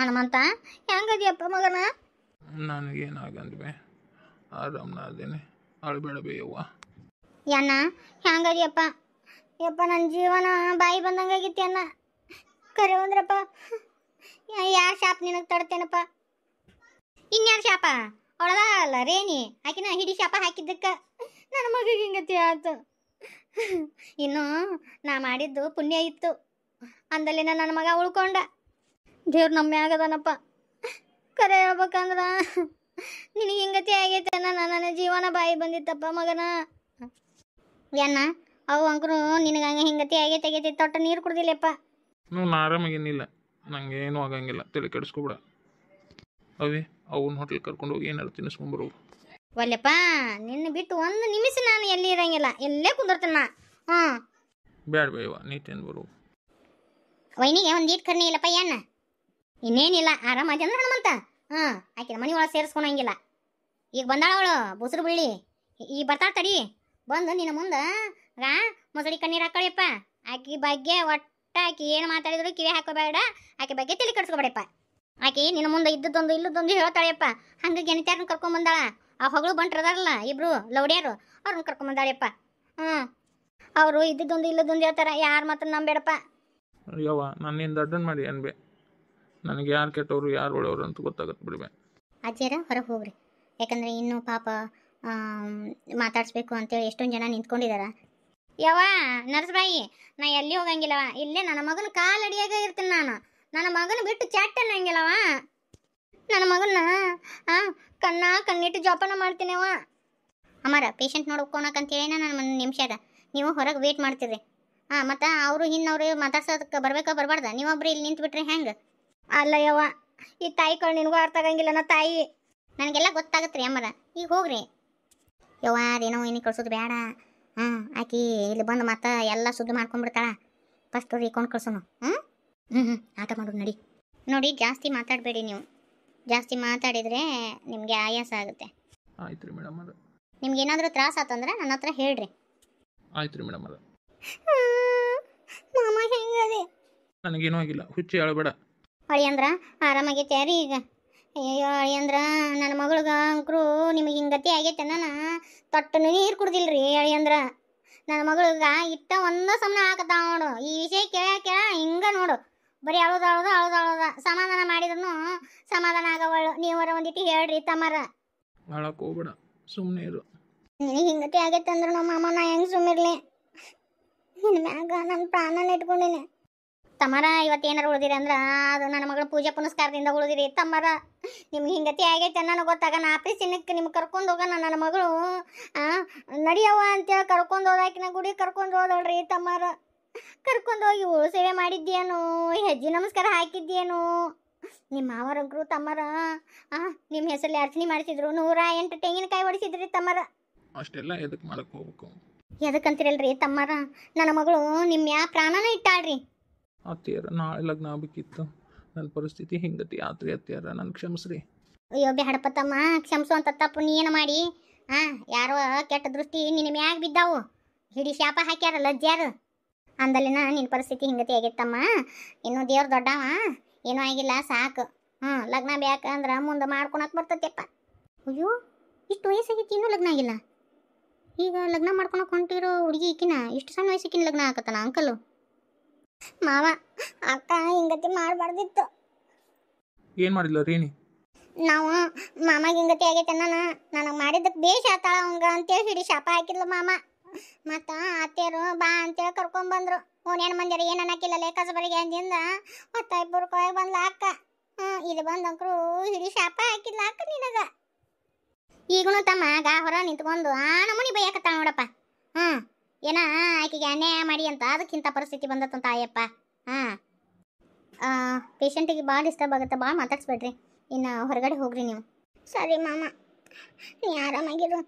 ಹನುಮಂತ ಹೆಂಗದಿಯಪ್ಪ ಮಗನ ನನಗೇನಾಗಂದ್ವಿ ಆರಾಮ್ನ ಅದೇನೆ ಅಳ್ಬೇಡಬೇ ಹೆಂಗದಿಯಪ್ಪ ಯಪ್ಪ ನನ್ನ ಜೀವನ ಬಾಯಿ ಬಂದಂಗಾಗಿತ್ತು ಅಣ್ಣ ಕರೆ ಅಂದ್ರಪ್ಪ ಯಾರ ಶಾಪ್ ನಿನಗೆ ತಡ್ತೇನಪ್ಪ ಇನ್ಯಾರ ಶಾಪ ಅವಳದಲ್ಲ ರೇಣಿ ಆಕಿನ ಹಿಡಿ ಶಾಪ ಹಾಕಿದ್ದಕ್ಕೆ ನನ್ನ ಮಗಿಗೆ ಹಿಂಗತಿ ಆಯ್ತು ಇನ್ನು ನಾ ಮಾಡಿದ್ದು ಪುಣ್ಯ ಇತ್ತು ಅಂದಲ್ಲಿನ ನನ್ನ ಮಗ ಉಳ್ಕೊಂಡ ದೇವ್ರು ನಮ್ಮ ಆಗದನಪ್ಪ ಕರೆ ಹೇಳ್ಬೇಕಂದ್ರ ನಿನಗೆ ಹಿಂಗತಿ ಆಗೈತೆ ನನ್ನ ನನ್ನ ಜೀವನ ಬಾಯಿ ಬಂದಿತ್ತಪ್ಪ ಮಗನ ಏನ ಅವು ಅಂಕರು ನಿನಗೆ ಹಂಗೆ ಹಿಂಗತಿ ಆಗೈತೆ ಆಗೈತೆ ತೊಟ್ಟ ನೀರು ಕುಡ್ದಿಲ್ಲಪ್ಪ ನಾನು ಆರಾಮಾಗೇನಿಲ್ಲ ನಂಗೆ ಏನು ಆಗಂಗಿಲ್ಲ ತಲೆ ಕೆಡಿಸ್ಕೊಬಿಡ ಅವೇ ಅವನ ಹೋಟೆಲ್ ಕರ್ಕೊಂಡು ಹೋಗಿ ಏನಾರು ತಿನ್ನಿಸ್ಕೊಂಡ್ಬರು ಒಲ್ಲಪ್ಪ ನಿನ್ನ ಬಿಟ್ಟು ಒಂದು ನಿಮಿಷ ನಾನು ಎಲ್ಲಿ ಇರಂಗಿಲ್ಲ ಎಲ್ಲೇ ನಾ ಹ್ಞೂ ಬೇಡ ಬೇವ ನೀ ತಿನ್ಬರು ವೈನಿಗೆ ಒಂದು ಈಟ್ ಕರ್ನಿ ಇಲ್ಲಪ್ಪ ಏನು ಇನ್ನೇನಿಲ್ಲ ಆರಾಮಾಗಿ ಅಂದ್ರೆ ಹನುಮಂತ ಹಾ ಆಕೆ ಮನೆ ಒಳಗೆ ಹಂಗಿಲ್ಲ ಈಗ ಬಂದಾಳ ಅವಳು ಬುಸುರು ಬಿಳ್ಳಿ ಈ ಬರ್ತಾಳ ತಡಿ ಬಂದು ನಿನ್ನ ಮುಂದೆ ಮೊಸಳಿ ಕಣ್ಣೀರು ಹಾಕೊಳ್ಳಿಪ್ಪ ಆಕಿ ಬಗ್ಗೆ ಒಟ್ಟ ಆಕಿ ಏನು ಮಾತಾಡಿದ್ರು ಕಿವಿ ಹಾಕೋಬೇಡ ಆಕೆ ಬಗ್ಗೆ ತಲೆ ಕಟ್ಸ್ಕೊಬೇಡಪ್ಪ ಆಕೆ ನಿನ್ನ ಮುಂದೆ ಇದ್ದದೊಂದು ಇಲ್ಲದೊಂದು ಹೇಳ್ತಾಳೆಯಪ್ಪ ಹಂಗೆ ಗೆಣತ್ಯಾರನ್ನ ಕರ್ಕೊಂಬಂದಾಳ ಆ ಹೊಗಳು ಬಂಟ್ರದಾರಲ್ಲ ಇಬ್ರು ಲೌಡ್ಯಾರು ಅವ್ರನ್ನ ಕರ್ಕೊಂಬಂದಾಳಪ್ಪ ಹ್ಞೂ ಅವರು ಇದ್ದದೊಂದು ಇಲ್ಲದೊಂದು ಹೇಳ್ತಾರ ಯಾರ ಮಾತ್ರ ನಂಬೇಡಪ್ಪ ಅಯ್ಯವ್ವ ನಾನು ಮಾಡಿ ಅನ್ಬೇ ನನಗೆ ಯಾರು ಕೆಟ್ಟವರು ಯಾರು ಒಳ್ಳೆಯವರು ಅಂತ ಗೊತ್ತಾಗತ್ತೆ ಬಿಡುವೆ ಅಜ್ಜಿಯರ ಹೊರಗೆ ಹೋಗ್ರಿ ಯಾಕಂದ್ರೆ ಇನ್ನು ಪಾಪ ಮಾತಾಡಿಸ್ಬೇಕು ಅಂತೇಳಿ ಎಷ್ಟೊಂದು ಜನ ನಿಂತ್ಕೊಂಡಿದಾರ ಯವ್ವ ನರ್ಸ್ಬಾಯಿ ನಾ ಎಲ್ಲಿ ಹೋಗಂಗಿಲ್ಲವ ಇಲ್ಲೇ ನನ್ನ ಮಗನ ಕಾಲು ಅಡಿಯಾಗ ಇರ್ತೀನಿ ನಾನು ನನ್ನ ಮಗನ ಬಿಟ್ಟು ಚಾಟ್ ಅನ್ನಂಗಿಲ್ಲವ ನನ್ನ ಮಗನ ಕಣ್ಣ ಕಣ್ಣಿಟ್ಟು ಜೋಪಾನ ಮಾಡ್ತೀನವ ಅಮ್ಮಾರ ಪೇಷಂಟ್ ಹೇಳಿನ ನನ್ನ ನಿಮಿಷ ಅದ ನೀವು ಹೊರಗೆ ವೇಟ್ ಮಾಡ್ತೀರಿ ಹಾಂ ಮತ್ತು ಅವರು ಅವ್ರಿಗೆ ಮಾತಾಡ್ಸೋದಕ್ಕೆ ಬರ್ಬೇಕಾ ಬರಬಾರ್ದ ನೀವೊಬ್ರು ಇಲ್ಲಿ ನಿಂತು ಬಿಟ್ರೆ ಹೆಂಗೆ ಅಲ್ಲ ಯವ್ವ ಈ ತಾಯಿ ಕಳ್ ನಿನಗೂ ಅರ್ಥ ಆಗಂಗಿಲ್ಲ ನಾ ತಾಯಿ ನನಗೆಲ್ಲ ಗೊತ್ತಾಗತ್ತೆ ರೀ ಅಮ್ಮರ ಈಗ ಹೋಗ್ರಿ ಯವ್ವ ಅದೇನೋ ಏನಿ ಕಳ್ಸೋದು ಬೇಡ ಹಾಂ ಆಕಿ ಇಲ್ಲಿ ಬಂದು ಮತ್ತೆ ಎಲ್ಲ ಸುದ್ದಿ ಮಾಡ್ಕೊಂಡ್ಬಿಡ್ತಾಳ ಫಸ್ಟ್ ರೀಕೊಂಡು ಕಳ್ಸೋಣ ಹ್ಞೂ ಹ್ಞೂ ಹ್ಞೂ ಆಟ ಮಾಡೋದು ನಡಿ ನೋಡಿ ಜಾಸ್ತಿ ಮಾತಾಡಬೇಡಿ ನೀವು ಜಾಸ್ತಿ ಮಾತಾಡಿದರೆ ನಿಮಗೆ ಆಯಾಸ ಆಗುತ್ತೆ ಆಯ್ತು ರೀ ಮೇಡಮ್ ಅದು ನಿಮ್ಗೆ ಏನಾದರೂ ತ್ರಾಸ ಆತಂದ್ರೆ ನನ್ನ ಹತ್ರ ಹೇಳ್ರಿ ಆಯ್ತು ರೀ ಮೇಡಮ್ ಅದು ಹೆಂಗದೆ ನನಗೇನೂ ಆಗಿಲ್ಲ ಹುಚ್ಚಿ ಹೇಳಬೇಡ ಅಳಿಯಂದ್ರ ಆರಾಮಾಗೈತೆ ರೀ ಈಗ ಅಯ್ಯೋ ಅಳಿಯಂದ್ರ ನನ್ನ ಮಗಳಗ ಅಂಕರು ನಿಮಗೆ ಹಿಂಗತಿ ಆಗೈತೆ ನಾನು ತೊಟ್ಟನು ನೀರು ಕುಡ್ದಿಲ್ರಿ ಅಳಿಯಂದ್ರ ನನ್ನ ಮಗಳಿಗೆ ಇಟ್ಟ ಒಂದು ಸಮನ ಹಾಕತ್ತಾವ ನೋಡು ಈ ವಿಷಯ ಕೇಳ ಕೇಳ ಹಿಂಗೆ ನೋಡು ಬರೀ ಅಳೋದು ಅಳೋದು ಅಳೋದು ಅಳೋದ ಸಮಾಧಾನ ಮಾಡಿದ್ರು ಸಮಾಧಾನ ಆಗವಳು ನೀವರ ಒಂದಿಟ್ಟು ಹೇಳ್ರಿ ತಮ್ಮರ ಅಳಕ್ಕೆ ಸುಮ್ಮನೆ ಇರು ನಿನಗೆ ಹಿಂಗತಿ ಆಗೈತೆ ಅಂದ್ರೆ ನಮ್ಮ ಅಮ್ಮ ನಾ ಹೆಂಗೆ ಸುಮ್ಮಿರ್ಲಿ ನಿನ್ನ ಮ್ಯಾಗ ನನ್ನ ಪ್ರಾಣನ ಇಟ್ಕೊಂಡಿನಿ ತಮ್ಮರ ಇವತ್ತು ಉಳಿದಿರಿ ಅಂದ್ರೆ ಅದು ನನ್ನ ಮಗಳ ಪೂಜೆ ಪುನಸ್ಕಾರದಿಂದ ಉಳಿದಿರಿ ತಮ್ಮರ ನಿಮ್ಗೆ ಹಿಂಗತಿ ಆಗೈತೆ ನನಗೆ ಗೊತ್ತಾಗ ನಾ ಆಫೀಸಿನಕ್ಕೆ ನಿಮ್ಗೆ ಕರ್ಕೊಂಡು ಹೋಗೋಣ ನನ್ನ ಮಗಳು ಅಂತ ಅಂತೇಳಿ ಕರ್ಕೊಂಡು ಹೋದಾಕಿನ ಗುಡಿ ಕರ್ಕೊಂಡು ಹೋದಳ್ರಿ ತಮ್ಮರ ಕರ್ಕೊಂಡು ಹೋಗಿ ಸೇವೆ ಮಾಡಿದ್ದೇನು ಹೆಜ್ಜೆ ನಮಸ್ಕಾರ ಹಾಕಿದ್ದೇನು ನಿಮ್ಮ ಮಾವರಂಕರು ತಮ್ಮರ ನಿಮ್ಮ ಹೆಸರಲ್ಲಿ ಅರ್ಚನೆ ಮಾಡಿಸಿದ್ರು ನೂರ ಎಂಟು ತೆಂಗಿನಕಾಯಿ ಹೊಡಿಸಿದ್ರಿ ತಮ್ಮರ ಅಷ್ಟೆಲ್ಲ ಎದಕ್ಕೆ ಮಾಡಕ್ಕೆ ಹೋಗ್ಬೇಕು ಎದಕ್ಕಂತಿರಲ್ರಿ ತಮ್ಮರ ನನ್ನ ಮಗಳು ನಿಮ್ಮ ಯಾ ಪ್ರಾಣನ ಇಟ್ಟಾಳ್ರಿ ಅತ್ತಿಯರ ನಾಳೆ ಲಗ್ನ ಆಗಬೇಕಿತ್ತು ನನ್ನ ಪರಿಸ್ಥಿತಿ ಹಿಂಗತಿ ಆತ್ರಿ ಅತ್ತಿಯರ ನನ್ನ ಕ್ಷಮಿಸ್ರಿ ಅಯ್ಯೋ ಬೇ ಹಡಪತ್ತಮ್ಮ ಕ್ಷಮಿಸು ಅಂತ ತಪ್ಪು ನೀ ಏನು ಮಾಡಿ ಹಾ ಯಾರೋ ಕೆಟ್ಟ ದೃಷ್ಟಿ ನಿನ್ನ ಮ್ಯಾಗ ಬಿದ್ದಾವು ಹಿಡಿ ಶಾಪ ಹಾಕ್ಯಾರ ಲಜ್ಜಾರು ಅಂದಲ್ಲಿನ ನಿನ್ನ ಪರಿಸ್ಥಿತಿ ಹಿಂಗತಿ ಆಗಿತ್ತಮ್ಮ ಇನ್ನು ದೇವ್ರ ದೊಡ್ಡವ ಏನೂ ಆಗಿಲ್ಲ ಸಾಕು ಹ್ಞೂ ಲಗ್ನ ಅಂದ್ರೆ ಮುಂದೆ ಮಾಡ್ಕೊಳಕ್ ಬರ್ತೈತೆಪ್ಪ ಅಯ್ಯೋ ಇಷ್ಟು ವಯಸ್ಸಾಗಿತ್ತು ಇನ್ನೂ ಲಗ್ನ ಆಗಿಲ್ಲ ಈಗ ಲಗ್ನ ಮಾಡ್ಕೊಳಕ್ ಹೊಂಟಿರೋ ಹುಡುಗಿ ಇಕ್ಕಿನ ಇಷ್ಟು ಸಣ್ಣ ವಯಸ್ಸಿಕಿನ ಲಗ್ನ ಹಾಕತ್ತಾನ ಅಂಕಲು ಮಾವ ಅಕ್ಕ ಹಿಂಗತಿ ಮಾಡಬಾರ್ದಿತ್ತು ಏನು ಮಾಡಿಲ್ಲ ರೇಣಿ ನಾವು ಮಾಮ ಹಿಂಗತಿ ಆಗೈತೆ ನಾನು ನನಗೆ ಮಾಡಿದ್ದಕ್ಕೆ ಬೇಷ್ ಆತಾಳ ಅವಂಗ ಅಂತೇಳಿ ಹಿಡಿ ಶಾಪ ಹಾಕಿದ್ಲು ಮಾಮ ಮತ್ತ ಅತ್ತೆಯರು ಬಾ ಅಂತೇಳಿ ಕರ್ಕೊಂಬಂದ್ರು ಓನೇನು ಮಂದಿರ ಏನು ಅನ್ನಕ್ಕಿಲ್ಲ ಲೇಖಸಬರಿಗೆ ಅಂದಿಂದ ಮತ್ತ ಇಬ್ಬರು ಕೊಯ್ ಬಂದ್ಲ ಅಕ್ಕ ಹ್ಞೂ ಇದು ಬಂದಂಕರು ಹಿಡಿ ಶಾಪ ಹಾಕಿದ್ಲ ಅಕ್ಕ ನಿನಗ ಈಗನು ತಮ್ಮ ಗಾ ಹೊರ ನಿಂತ್ಕೊಂಡು ಆ ನಮೂನಿ ಬೈಯಕತ್ತಾಳ ನೋಡಪ್ಪ ಹ್ಞೂ ಏನ ಆಕೆಗೆ ಅನ್ಯಾಯ ಮಾಡಿ ಅಂತ ಅದಕ್ಕಿಂತ ಪರಿಸ್ಥಿತಿ ಬಂದತ್ತಂತ ಆಯಪ್ಪ ಹಾ ಪೇಷಂಟಿಗೆ ಭಾಳ ಡಿಸ್ಟರ್ಬ್ ಆಗುತ್ತೆ ಭಾಳ ಮಾತಾಡ್ಸ್ಬೇಡ್ರಿ ಇನ್ನು ಹೊರಗಡೆ ಹೋಗ್ರಿ ನೀವು ಸರಿ ಮಾಮ ನೀ ಆರಾಮಾಗಿರು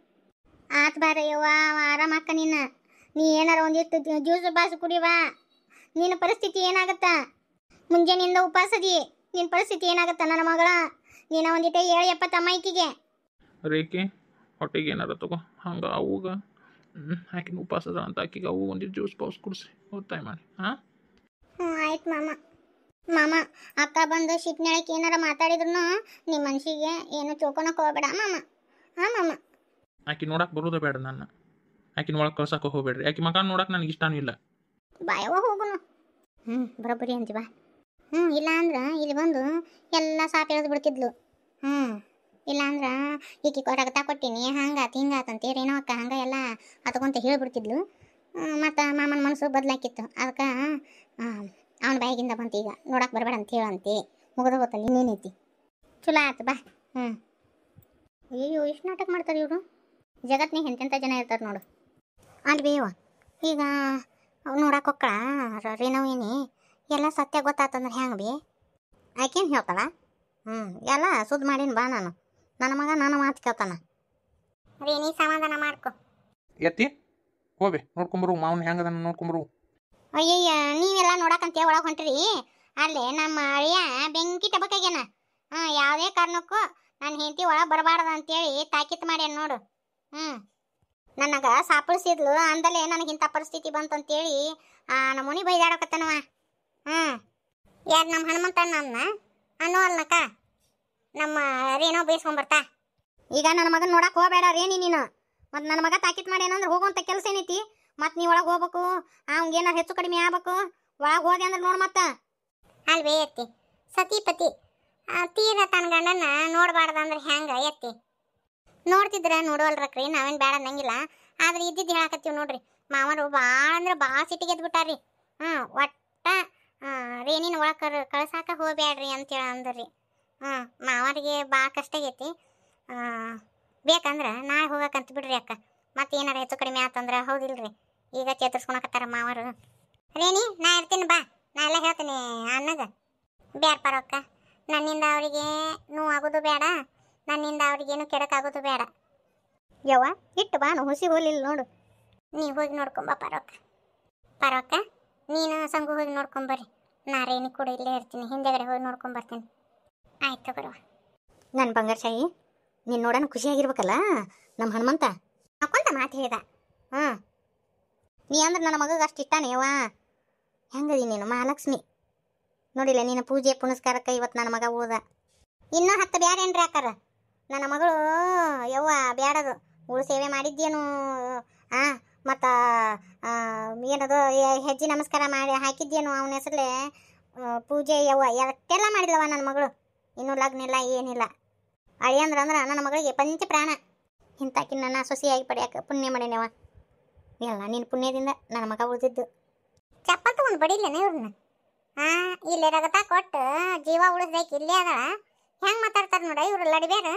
ಆತ್ ಆರಾಮ ಅಕ್ಕ ನಿನ್ನ ನೀ ಏನಾರ ಒಂದಿಷ್ಟು ಜ್ಯೂಸ್ ಬಾಸು ಕುಡಿವಾ ನಿನ್ನ ಪರಿಸ್ಥಿತಿ ಏನಾಗತ್ತ ಮುಂಜಾನೆಯಿಂದ ಉಪಾಸದಿ ನಿನ್ನ ಪರಿಸ್ಥಿತಿ ಏನಾಗತ್ತ ನನ್ನ ಮಗಳ ನೀನು ಒಂದಿಟ್ಟೆ ಹೇಳಿ ತಮ್ಮ ಈಕಿಗೆ ರೇಖೆ ಹೊಟ್ಟೆಗೆ ಏನಾರ ತಗೋ ಅವಾಗ ಹ್ಞೂ ಉಪವಾಸ ಅದ ಅಂತ ಆಕಿಗೆ ಅವು ಒಂದಿಟ್ಟು ಜ್ಯೂಸ್ ಪೌಸ್ ಕುಡಿಸಿ ಒತ್ತಾಯ ಮಾಡಿ ಹಾಂ ಹ್ಞೂ ಆಯ್ತು ಮಾಮ ಮಾಮ ಅಕ್ಕ ಬಂದು ಶಿಟ್ನಳಕ್ಕೆ ಏನಾರ ಮಾತಾಡಿದ್ರು ನಿಮ್ಮ ಮನ್ಸಿಗೆ ಏನು ತಿಳ್ಕೊಳಕ್ಕೆ ಹೋಗ್ಬೇಡ ಮಾಮ ಹಾಂ ಮಾಮ ಆಕಿ ನೋಡಕ್ಕೆ ಬರೋದು ಬೇಡ ನಾನು ಆಕಿನ ಒಳಗೆ ಕಳ್ಸಕ್ಕೆ ಹೋಗ್ಬೇಡ್ರಿ ಆಕಿ ಮಕ್ಕ ನೋಡಕ್ಕೆ ನನಗೆ ಇಷ್ಟನೂ ಇಲ್ಲ ಬಾಯವ ಹೋಗುನು ಹ್ಞೂ ಬರೋಬ್ಬರಿ ಅಂತೀವ ಹ್ಞೂ ಇಲ್ಲ ಅಂದ್ರೆ ಇಲ್ಲಿ ಬಂದು ಎಲ್ಲ ಸಾಕು ಎಳೆದು ಬಿಡ್ತಿದ್ಲು ಹ್ಞೂ ಇಲ್ಲಾಂದ್ರ ಈಕಿ ರಗತ ಕೊಟ್ಟಿನಿ ಹಂಗೆ ಹಿಂಗಾತು ಅಂತೇಳಿ ಏನೋ ಅಕ್ಕ ಹಂಗೆ ಎಲ್ಲ ಅದಕ್ಕೊಂತ ಹೇಳ್ಬಿಡ್ತಿದ್ಲು ಮತ್ತು ಮಾಮನ ಮನಸ್ಸು ಬದಲಾಕಿತ್ತು ಅದಕ್ಕೆ ಅವನ ಬಾಯಿಗಿಂದ ಬಂತು ಈಗ ನೋಡಕ್ಕೆ ಬರಬೇಡ ಅಂತ ಹೇಳಂತೆ ಮುಗಿದ ಗೊತ್ತಲ್ಲ ಇನ್ನೇನೈತಿ ಚಲೋ ಆಯ್ತು ಬಾ ಹ್ಞೂ ಅಯ್ಯೋ ಇಷ್ಟು ನಾಟಕ ಮಾಡ್ತಾರೆ ಇವರು ಜಗತ್ತಿನಾಗ ಎಂತೆಂಥ ಜನ ಇರ್ತಾರೆ ನೋಡು ಅಲ್ಲಿ ಬೇವ ಈಗ ನೋಡಕ್ಕೆ ಹೊಕ್ಕಳ ರೇನವ್ ಏನಿ ಎಲ್ಲ ಸತ್ಯ ಗೊತ್ತಾತಂದ್ರೆ ಹೆಂಗೆ ಬಿ ಆಕೇನು ಹೇಳ್ತಾಳ ಹ್ಞೂ ಎಲ್ಲ ಸುದ್ದು ಮಾಡೀನಿ ಬಾ ನಾನು ನನ್ನ ಮಗ ನನ್ನ ಮಾತು ಕೇಳ್ತಾನ ಅದೇ ನೀ ಸಮಾಧಾನ ಮಾಡ್ಕೊ ಎತ್ತಿ ಹೋಗಿ ನೋಡ್ಕೊಂಬರು ಮಾವನ ಹೆಂಗದ ನೋಡ್ಕೊಂಬರು ಅಯ್ಯಯ್ಯ ನೀವೆಲ್ಲ ನೋಡಕಂತ ಒಳಗೆ ಹೊಂಟ್ರಿ ಅಲ್ಲೇ ನಮ್ಮ ಅಳಿಯ ಬೆಂಕಿ ಟಬಕಾಗ್ಯಾನ ಹಾಂ ಯಾವುದೇ ಕಾರಣಕ್ಕೂ ನನ್ನ ಹೆಂಡತಿ ಒಳಗೆ ಬರಬಾರ್ದು ಅಂತೇಳಿ ತಾಕೀತು ಮಾಡ್ಯಾನ ನೋಡು ಹ್ಞೂ ನನಗೆ ಅಂದಲೆ ನನಗೆ ನನಗಿಂಥ ಪರಿಸ್ಥಿತಿ ಬಂತಂತೇಳಿ ಆ ನಮೂನಿ ಬೈದಾಡಕತ್ತನವ ಹ್ಞೂ ಯಾರು ನಮ್ಮ ಹನುಮಂತ ನನ್ನ ಅನ್ನೋ ಅಲ್ಲಕ್ಕ ನಮ್ಮ ರೇಣೋ ಬರ್ತಾ ಈಗ ನನ್ನ ಮಗನ ನೋಡಕ್ ಹೋಗ್ಬೇಡ ರೇಣಿ ನೀನು ಮತ್ತು ನನ್ನ ಮಗ ಮಾಡಿ ಏನಂದ್ರೆ ಹೋಗುವಂಥ ಕೆಲಸ ಏನೈತಿ ಮತ್ತು ನೀವು ಒಳಗೆ ಹೋಗ್ಬೇಕು ಅವ್ನಿಗೇನಾರು ಹೆಚ್ಚು ಕಡಿಮೆ ಆಗ್ಬೇಕು ಒಳಗೆ ಹೋದೆ ಅಂದ್ರೆ ನೋಡಿ ಮತ್ತೆ ಅಲ್ವೇ ಎತ್ತಿ ಸತೀಪತಿ ತೀರ ತನ್ನ ಗಂಡನ ನೋಡಬಾರ್ದು ಅಂದ್ರೆ ಹೆಂಗೆ ಎತ್ತಿ ನೋಡ್ತಿದ್ರ ನೋಡೋಲ್ರಕ್ರಿ ನಾವೇನು ಬೇಡ ಅನ್ನಂಗಿಲ್ಲ ಆದ್ರೆ ಇದ್ದಿದ್ದು ಹೇಳಕತ್ತೀವಿ ನೋಡ್ರಿ ಮಾವರು ಭಾಳ ಅಂದ್ರೆ ಭಾಳ ಸಿಟಿಗೆ ಎದ್ಬಿಟ್ಟಾರ್ರಿ ಹ್ಞೂ ಒಟ್ಟ ರೇನಿನ ಒಳಗೆ ಕರ್ ಕಳ್ಸಾಕ ಹೋಗ್ಬೇಡ್ರಿ ಅಂತೇಳಿ ಅಂದ್ರಿ ಹಾಂ ಮಾವರಿಗೆ ಭಾಳ ಕಷ್ಟ ಆಗೈತಿ ಬೇಕಂದ್ರೆ ನಾಳೆ ಹೋಗಕ್ಕಂತ ಬಿಡ್ರಿ ಅಕ್ಕ ಮತ್ತೆ ಏನಾರ ಹೆಚ್ಚು ಕಡಿಮೆ ಆತಂದ್ರೆ ಹೌದಿಲ್ರಿ ಈಗ ಚೇತರಿಸ್ಕೊಳಕತ್ತಾರ ಮಾವರು ರೇಣಿ ನಾ ಇರ್ತೀನಿ ಬಾ ನಾ ಎಲ್ಲ ಹೇಳ್ತೀನಿ ಅನ್ನಗ ಬೇರೆ ಅಕ್ಕ ನನ್ನಿಂದ ಅವರಿಗೆ ಆಗೋದು ಬೇಡ ನನ್ನಿಂದ ಅವ್ರಿಗೇನು ಆಗೋದು ಬೇಡ ಯವ್ವ ಇಟ್ಟು ಬಾ ನಾ ಹುಸಿ ಹೋಲಿಲ್ಲ ನೋಡು ನೀ ಹೋಗಿ ನೋಡ್ಕೊಂಬ ಪಾರಕ್ಕ ಪರೋಕ್ಕ ನೀನು ಸಂಘ ಹೋಗಿ ನೋಡ್ಕೊಂಬರ್ರಿ ನಾ ರೇಣಿ ಕೂಡ ಇಲ್ಲೇ ಇರ್ತೀನಿ ಹಿಂದೆಗಡೆ ಹೋಗಿ ನೋಡ್ಕೊಂಬರ್ತೀನಿ ಆಯ್ತು ತಗೋರುವ ನನ್ನ ಬಂಗಾರಶಾಹಿ ನೀನು ನೋಡೋಣ ಖುಷಿಯಾಗಿರ್ಬೇಕಲ್ಲ ನಮ್ಮ ಹನುಮಂತ ಹಾಕೊಂತ ಮಾತು ಹೇಳ್ದ ಹಾಂ ನೀ ಅಂದ್ರೆ ನನ್ನ ಮಗಗೆ ಅಷ್ಟು ಇಟ್ಟಾನೇವಾ ಯವ್ವ ಹೆಂಗದಿ ನೀನು ಮಹಾಲಕ್ಷ್ಮಿ ನೋಡಿಲ್ಲ ನೀನು ಪೂಜೆ ಪುನಸ್ಕಾರಕ್ಕೆ ಇವತ್ತು ನನ್ನ ಮಗ ಓದ ಇನ್ನೂ ಹತ್ತು ರೀ ಹಾಕಾರ ನನ್ನ ಮಗಳು ಯವ್ವ ಬ್ಯಾಡದು ಉಳು ಸೇವೆ ಮಾಡಿದ್ದೇನು ಹಾಂ ಮತ್ತು ಏನದು ಹೆಜ್ಜೆ ನಮಸ್ಕಾರ ಮಾಡಿ ಹಾಕಿದ್ದೇನು ಅವನ ಹೆಸರಲ್ಲೇ ಪೂಜೆ ಯವ್ವ ಎಲ್ಲ ಮಾಡಿದವ ನನ್ನ ಮಗಳು ಇನ್ನೂ ಲಗ್ನಿಲ್ಲ ಏನಿಲ್ಲ ಏನಿಲ್ಲ ಅಳಿಯಂದ್ರ ಅಂದ್ರೆ ನನ್ನ ಮಗಳಿಗೆ ಪಂಚ ಪ್ರಾಣ ಇಂಥಕಿ ನನ್ನ ಸೊಸಿಯಾಗಿ ಪಡೆಯಕ್ಕೆ ಪುಣ್ಯ ಮಾಡೇನವ ಇಲ್ಲ ನಿನ್ನ ಪುಣ್ಯದಿಂದ ನನ್ನ ಮಗ ಉಳಿದಿದ್ದು ಚಪ್ಪಲ್ ತಗೊಂಡು ಬಡಿಲೇನೆ ಇವ್ರನ್ನ ಹಾಂ ಇಲ್ಲಿ ರಗತ ಕೊಟ್ಟು ಜೀವ ಉಳಿಸ್ದೈಕೆ ಇಲ್ಲೇ ಅದ ಹೆಂಗೆ ಮಾತಾಡ್ತಾರೆ ನೋಡ ಇವ್ರು ಲಡಿಬೇರ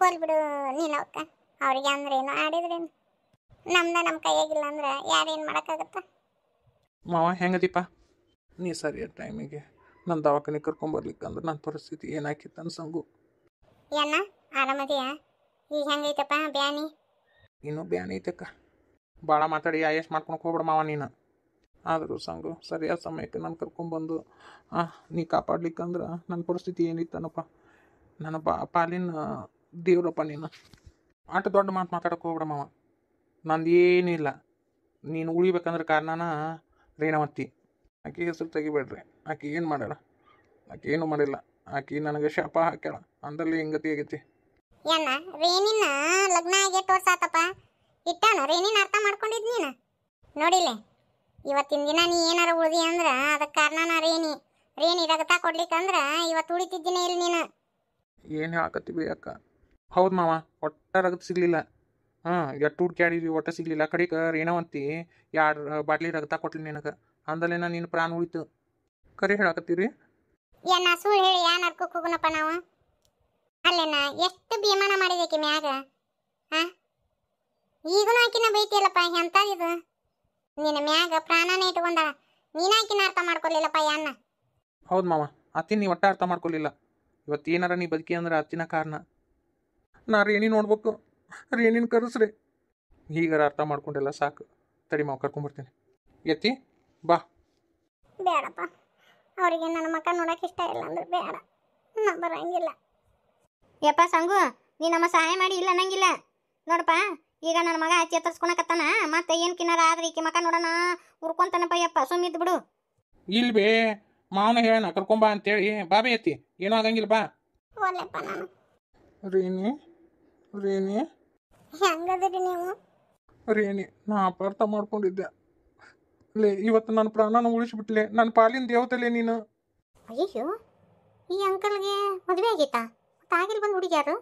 ಹೋಲ್ ಬಿಡು ನೀನು ಅವಕ್ಕ ಅವ್ರಿಗೆ ಅಂದ್ರೆ ಏನು ಆಡಿದ್ರೇನು ನಮ್ದ ನಮ್ಮ ಕೈಯಾಗಿಲ್ಲ ಅಂದ್ರೆ ಯಾರೇನು ಮಾಡೋಕ್ಕಾಗತ್ತ ಮಾವ ಹೆಂಗದಿಪ್ಪ ನೀ ಸರಿಯ ಟೈಮಿಗೆ ನನ್ನ ದವಾಖಾನೆ ಕರ್ಕೊಂಬರ್ಲಿಕ್ಕಂದ್ರೆ ನನ್ನ ಪರಿಸ್ಥಿತಿ ಏನಾಕಿತ್ತು ಅನ್ಸಂಗು ಏನ ಆರಾಮದಿಯಾ ಈಗ ಹೆಂಗೈತಪ್ಪ ಬ್ಯಾನಿ ಇನ್ನೂ ಬ್ಯಾನ್ ಐತಕ್ಕ ಭಾಳ ಮಾತಾಡಿ ಆಯಸ್ ಮಾಡ್ಕೊಂಡು ಹೋಗ್ಬಿಡಮ್ಮ ಮಾವ ನೀನು ಆದರೂ ಸಂಗು ಸರಿಯಾದ ಸಮಯಕ್ಕೆ ನಾನು ಕರ್ಕೊಂಡ್ಬಂದು ಆ ನೀ ಕಾಪಾಡ್ಲಿಕ್ಕಂದ್ರೆ ನನ್ನ ಪರಿಸ್ಥಿತಿ ಏನಿತ್ತನಪ್ಪ ನನ್ನ ಬಾ ಪಾಲಿನ ದೇವ್ರಪ್ಪ ನೀನು ಆಟ ದೊಡ್ಡ ಮಾತು ಮಾತಾಡಕ್ಕೆ ಹೋಗ್ಬಿಡ ನಂದು ಏನಿಲ್ಲ ನೀನು ಉಳಿಬೇಕಂದ್ರೆ ಕಾರಣನ ರೇಣವತ್ತಿ ಆಕೆ ಹೆಸರು ತೆಗಿಬೇಡ್ರಿ ಆಕೆ ಏನು ಮಾಡ್ಯಾಳ ಆಕೆ ಏನು ಮಾಡಿಲ್ಲ ಆಕೆ ನನಗೆ ಶಾಪ ಹಾಕ್ಯಾಳ ಅಂದಲ್ಲಿ ಹಿಂಗತಿ ಆಗೈತಿ ಏನ ರೇನಿನ ಲಗ್ನ ಆಗಿ ತೋರ್ಸಾತಪ್ಪ ಇಟ್ಟಾನ ರೇನಿನ ಅರ್ಥ ಮಾಡ್ಕೊಂಡಿದ್ ನೀನು ನೋಡಿಲೆ ಇವತ್ತಿನ ದಿನ ನೀ ಏನಾರ ಉಳಿದಿ ಅಂದ್ರೆ ಅದಕ್ಕೆ ಕಾರಣನ ರೇನಿ ರೇನಿ ರಗತ ಕೊಡ್ಲಿಕ್ಕಂದ್ರೆ ಇವತ್ತು ಉಳಿತಿದ್ದೀನಿ ಇಲ್ಲಿ ನೀನು ಏನು ಬಿ ಅಕ್ಕ ಹೌದು ಮಾವ ಒಟ್ಟ ರಗತ ಸಿಗಲಿಲ್ಲ ಹಾಂ ಎಟ್ಟು ಹುಡ್ಕ್ಯಾಡಿದ್ವಿ ಒಟ್ಟ ಸಿಗ್ಲಿಲ್ಲ ಕಡೆಗೆ ರೇಣವಂತಿ ಯಾರು ಬಾಟ್ಲಿ ರಗತ ಕೊಟ್ಲಿ ನಿನಗೆ ಅಂದಲೇನ ನಿನ್ನ ಪ್ರಾಣ ಉಳಿತು ಕರೆ ಹೇಳಾಕತ್ತೀರಿ ಏನ ಸುಳ್ಳು ಹೇಳಿ ಯಾ ನರ್ಕಕ್ಕೆ ಹೋಗುಣಪ್ಪ ನಾವು ಅಲ್ಲೇನ ಎಷ್ಟು ಬೇಮಾನ ಮಾಡಿದಕ್ಕೆ ಮ್ಯಾಗ ಹಾ ಈಗನೂ ಆಕಿನ ಬೈತಿಯಲ್ಲಪ್ಪ ಎಂಥದಿದು ನಿನ್ನ ಮ್ಯಾಗ ಪ್ರಾಣನೇ ಇಟ್ಕೊಂಡಾಳ ನೀನಾಕಿನ ಅರ್ಥ ಮಾಡ್ಕೊಲಿಲ್ಲಪ್ಪ ಯಾನ್ನ ಹೌದು ಮಾವ ಅತ್ತಿ ನೀ ಒಟ್ಟ ಅರ್ಥ ಮಾಡ್ಕೊಲಿಲ್ಲ ಇವತ್ತು ಏನಾರ ನೀ ಬದುಕಿ ಅಂದ್ರೆ ಅತ್ತಿನ ಕಾರಣ ನಾ ರೇಣಿ ನೋಡ್ಬೇಕು ರೇಣಿನ ಕರೆಸ್ರಿ ಈಗಾರ ಅರ್ಥ ಮಾಡ್ಕೊಂಡೆಲ್ಲ ಸಾಕು ತಡಿ ಮಾವು ಕರ್ಕೊಂಬರ್ತೀನಿ ಎತ್ತಿ ಬಾ ಬೇಡಪ್ಪ ಅವರಿಗೆ ನನ್ನ ಮಕ್ಕ ನೋಡಕ್ಕೆ ಇಷ್ಟ ಇಲ್ಲ ಅಂದ್ರೆ ಬೇಡ ನಾ ಬರಂಗಿಲ್ಲ ಯಪ್ಪ ಸಂಗು ನೀ ನಮ್ಮ ಸಹಾಯ ಮಾಡಿ ಇಲ್ಲ ಅನ್ನಂಗಿಲ್ಲ ನೋಡಪ್ಪ ಈಗ ನನ್ನ ಮಗ ಚೇತರಿಸ್ಕೊಳಕತ್ತಾನ ಮತ್ತೆ ಏನು ಕಿನ್ನಾರ ಆದ್ರೆ ಈಕೆ ಮಕ ನೋಡೋಣ ಉರ್ಕೊಂತಾನಪ್ಪ ಯಪ್ಪ ಸುಮ್ಮಿದ್ ಬಿಡು ಇಲ್ಬೇ ಮಾವನ ಹೇಳೋಣ ಕರ್ಕೊಂಬಾ ಅಂತೇಳಿ ಬಾಬೆ ಎತ್ತಿ ಏನೂ ಆಗಂಗಿಲ್ಲ ಬಾ ಒಲ್ಲೆಪ್ಪ ನಾನು ರೇಣಿ ರೇಣಿ ಹೆಂಗದ್ರಿ ನೀವು ರೇಣಿ ನಾ ಅಪಾರ್ಥ ಮಾಡ್ಕೊಂಡಿದ್ದೆ ಲೇ ಇವತ್ತು ನನ್ನ ಪ್ರಾಣನ ಉಳಿಸ್ಬಿಟ್ಲೆ ನನ್ನ ಪಾಲಿನ ದೇವತಲೆ ನೀನು ಅಯ್ಯೋ ಈ ಅಂಕಲ್ಗೆ ಮದುವೆ ಆಗೈತಾ ತಾಗಿಲ್ ಬಂದು ಹುಡುಗಿಯಾರು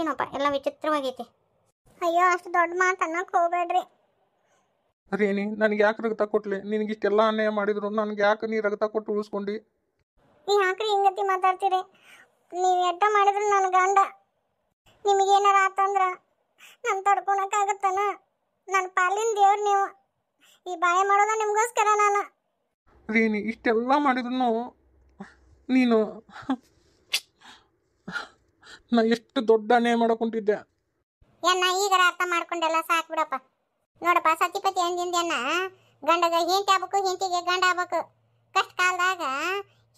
ಏನಪ್ಪ ಎಲ್ಲ ವಿಚಿತ್ರವಾಗೈತೆ ಅಯ್ಯೋ ಅಷ್ಟು ದೊಡ್ಡ ಮಾತು ಅನ್ನಕ್ಕೆ ಹೋಗ್ಬೇಡ್ರಿ ರೇಣಿ ನನಗೆ ಯಾಕೆ ರಕ್ತ ಕೊಟ್ಲೆ ನಿನಗೆ ಇಷ್ಟೆಲ್ಲ ಅನ್ಯಾಯ ಮಾಡಿದ್ರು ನನಗೆ ಯಾಕೆ ನೀ ರಕ್ತ ಕೊಟ್ಟು ಉಳಿಸ್ಕೊಂಡಿ ನೀ ಯಾಕ್ರಿ ಹಿಂಗತಿ ಮಾತಾಡ್ತೀರಿ ನೀ ಎಟ್ಟ ಮಾಡಿದ್ರು ನನ್ನ ಗಂಡ ನಿಮಗೇನಾರ ಆತಂದ್ರ ನಾನು ತಡ್ಕೊಳಕ್ಕಾಗತ್ತಾನ ನನ್ನ ಪಾಲಿನ ದೇವ್ರು ನೀವು ಈ ಬಾಳೆ ಮಾಡೋದ ನಿಮಗೋಸ್ಕರ ನಾನು ರೇಣಿ ಇಷ್ಟೆಲ್ಲ ಮಾಡಿದ್ರು ನೀನು ನಾ ಎಷ್ಟು ದೊಡ್ಡ ಅನ್ಯಾಯ ಮಾಡ್ಕೊಂಡಿದ್ದೆ ಏನ ಈಗ ಅರ್ಥ ಮಾಡ್ಕೊಂಡೆಲ್ಲ ಸಾಕು ಬಿಡಪ್ಪ ನೋಡಪ್ಪ ಸತಿಪತಿ ಎಂದಿಂದೆನ್ನ ಗಂಡಗ ಹಿಂತಿ ಆಗ್ಬೇಕು ಹಿಂತಿಗೆ ಗಂಡ ಆಗ್ಬೇಕು ಕಷ್ಟ ಕಾಲದಾಗ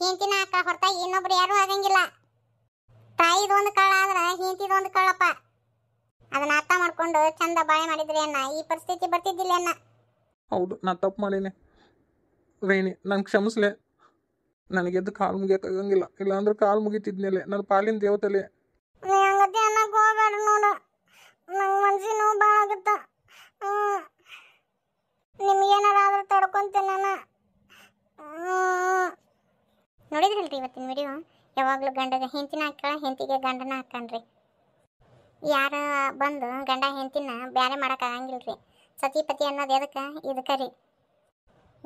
ಹಿಂತಿನ ಅಕ್ಕ ಹೊರತಾಗಿ ಇನ್ನೊಬ್ರು ಯಾರು ಆಗಂಗಿಲ್ಲ ತಾಯಿದೊಂದು ಕಾಳ ಆದ್ರೆ ಒಂದು ಕಾಳಪ್ಪ ಅದನ್ನ ಅರ್ಥ ಮಾಡ್ಕೊಂಡು ಚಂದ ಬಾಳೆ ಮಾಡಿದ್ರಿ ಅನ್ನ ಈ ಪರಿಸ್ಥಿತಿ ಬರ್ತಿದ್ದಿಲ್ಲ ಅನ್ನ ಹೌದು ನಾನು ತಪ್ಪು ಮಾಡೀನಿ ರೇಣಿ ನಾನು ಕ್ಷಮಿಸ್ಲೆ ನನಗೆದ್ದು ಕಾಲು ಇಲ್ಲ ಇಲ್ಲಾಂದ್ರೆ ಕಾಲು ಮುಗಿತಿದ್ಮೇಲೆ ನನ್ನ ಪಾಲಿನ ದೇವತಲೆ ತಡ್ಕೊಂತೀನಿ ನಾನು ನೋಡಿದ್ರಲ್ರಿ ಇವತ್ತಿನ ವಿಡಿಯೋ ಯಾವಾಗಲೂ ಗಂಡಗೆ ಹೆಂಡತಿನ ಹಾಕಳ ಹೆಂತಿಗೆ ಗಂಡನ ಹಾಕಣ್ರಿ ಯಾರ ಬಂದು ಗಂಡ ಹೆಂತಿನ ಬ್ಯಾರೆ ಮಾಡೋಕ್ಕಾಗಂಗಿಲ್ಲ ರೀ ಸತಿಪತಿ ಅನ್ನೋದು ಎದಕ್ಕೆ ಇದಕ್ಕೆ ರೀ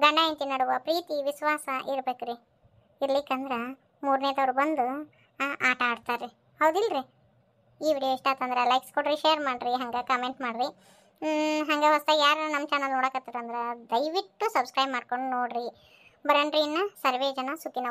ಗಂಡ ಹೆಂಡತಿ ನಡುವ ಪ್ರೀತಿ ವಿಶ್ವಾಸ ಇರ್ಬೇಕ್ರಿ ರೀ ಇರ್ಲಿಕ್ಕಂದ್ರೆ ಮೂರನೇದವ್ರು ಬಂದು ಆಟ ಆಡ್ತಾರೆ ಹೌದಿಲ್ರಿ ಈ ವಿಡಿಯೋ ಇಷ್ಟ ಆತಂದ್ರೆ ಲೈಕ್ಸ್ ಕೊಡ್ರಿ ಶೇರ್ ಮಾಡ್ರಿ ಹಂಗೆ ಕಮೆಂಟ್ ಮಾಡಿರಿ ಹಂಗೆ ಹೊಸ ಯಾರು ನಮ್ಮ ಚಾನಲ್ ನೋಡಕತ್ತಾರಂದ್ರೆ ದಯವಿಟ್ಟು ಸಬ್ಸ್ಕ್ರೈಬ್ ಮಾಡ್ಕೊಂಡು ನೋಡ್ರಿ ಬರನ್ರಿ ಇನ್ನು ಸರ್ವೇ ಜನ ಸುಖಿನ